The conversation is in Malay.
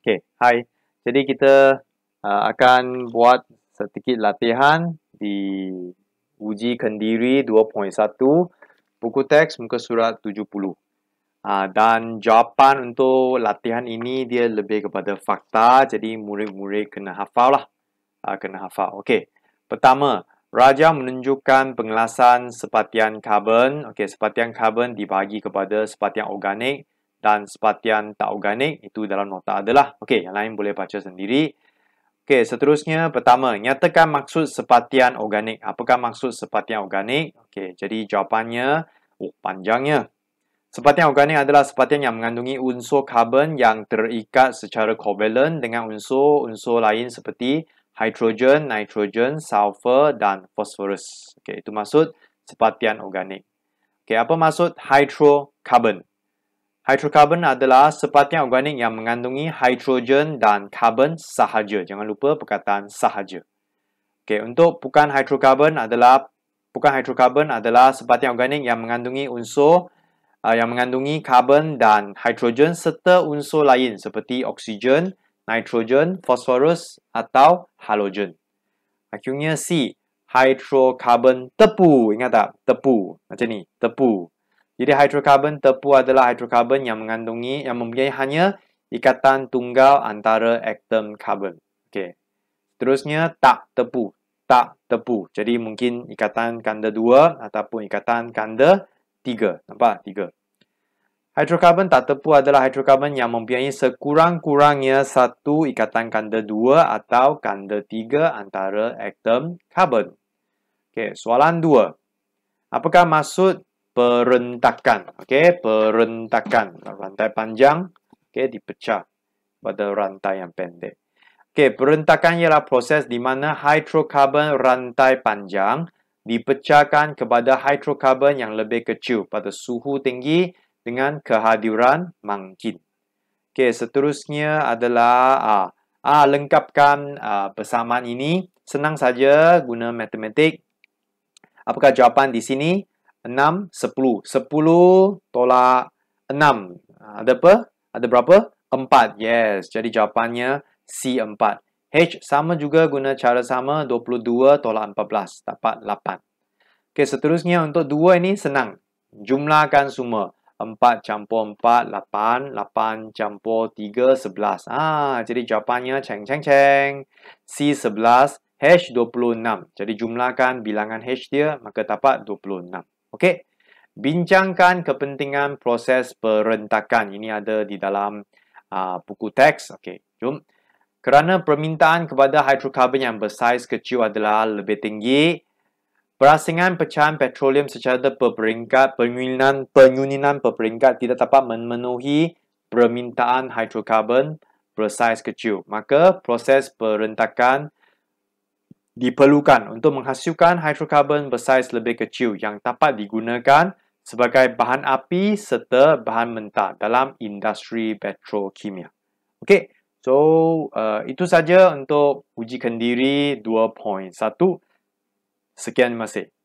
Okay, hi. Jadi kita uh, akan buat sedikit latihan di uji kendiri 2.1 buku teks muka surat 70. Uh, dan jawapan untuk latihan ini dia lebih kepada fakta. Jadi murid-murid kena hafal lah. Uh, kena hafal. Okay. Pertama, Raja menunjukkan pengelasan sepatian karbon. Okay, sepatian karbon dibagi kepada sepatian organik dan sepatian tak organik itu dalam nota adalah. Okey, yang lain boleh baca sendiri. Okey, seterusnya pertama, nyatakan maksud sepatian organik. Apakah maksud sepatian organik? Okey, jadi jawapannya oh, panjangnya. Sepatian organik adalah sepatian yang mengandungi unsur karbon yang terikat secara kovalen dengan unsur-unsur lain seperti hidrogen, nitrogen, sulfur dan fosforus. Okey, itu maksud sepatian organik. Okey, apa maksud hydrocarbon? Hydrocarbon adalah sepatnya organik yang mengandungi hidrogen dan karbon sahaja. Jangan lupa perkataan sahaja. Okay, untuk bukan hydrocarbon adalah bukan hidrokarbon adalah sepatnya organik yang mengandungi unsur uh, yang mengandungi karbon dan hidrogen serta unsur lain seperti oksigen, nitrogen, fosforus atau halogen. Akhirnya C, hidrokarbon tepu. Ingat tak? Tepu. Macam ni, tepu. Jadi hidrokarbon tepu adalah hidrokarbon yang mengandungi yang mempunyai hanya ikatan tunggal antara atom karbon. Okay. Terusnya tak tepu. Tak tepu. Jadi mungkin ikatan ganda dua ataupun ikatan ganda tiga. Nampak? Tiga. Hidrokarbon tak tepu adalah hidrokarbon yang mempunyai sekurang-kurangnya satu ikatan ganda dua atau ganda tiga antara atom karbon. Okay. soalan dua. Apakah maksud perentakan. okay? perentakan. Rantai panjang okay? dipecah pada rantai yang pendek. Okay, perentakan ialah proses di mana hidrokarbon rantai panjang dipecahkan kepada hidrokarbon yang lebih kecil pada suhu tinggi dengan kehadiran mangkin. Okay, seterusnya adalah ah, ah lengkapkan ah, persamaan ini. Senang saja guna matematik. Apakah jawapan di sini? enam, sepuluh. Sepuluh tolak enam. Ada apa? Ada berapa? Empat. Yes. Jadi jawapannya C, empat. H sama juga guna cara sama dua puluh dua tolak empat belas Dapat lapan Okey, seterusnya untuk dua ini senang. Jumlahkan semua. empat campur empat lapan lapan campur tiga sebelas Ah, jadi jawapannya ceng ceng ceng. C sebelas H 26. Jadi jumlahkan bilangan H dia, maka dapat 26. Okey. Bincangkan kepentingan proses perentakan. Ini ada di dalam uh, buku teks. Okey, jom. Kerana permintaan kepada hidrokarbon yang bersaiz kecil adalah lebih tinggi, perasingan pecahan petroleum secara berperingkat, penyuninan, penyuninan berperingkat tidak dapat memenuhi permintaan hidrokarbon bersaiz kecil. Maka proses perentakan diperlukan untuk menghasilkan hidrokarbon bersaiz lebih kecil yang dapat digunakan sebagai bahan api serta bahan mentah dalam industri petrokimia. Okey, so uh, itu saja untuk uji kendiri 2.1. Sekian masa.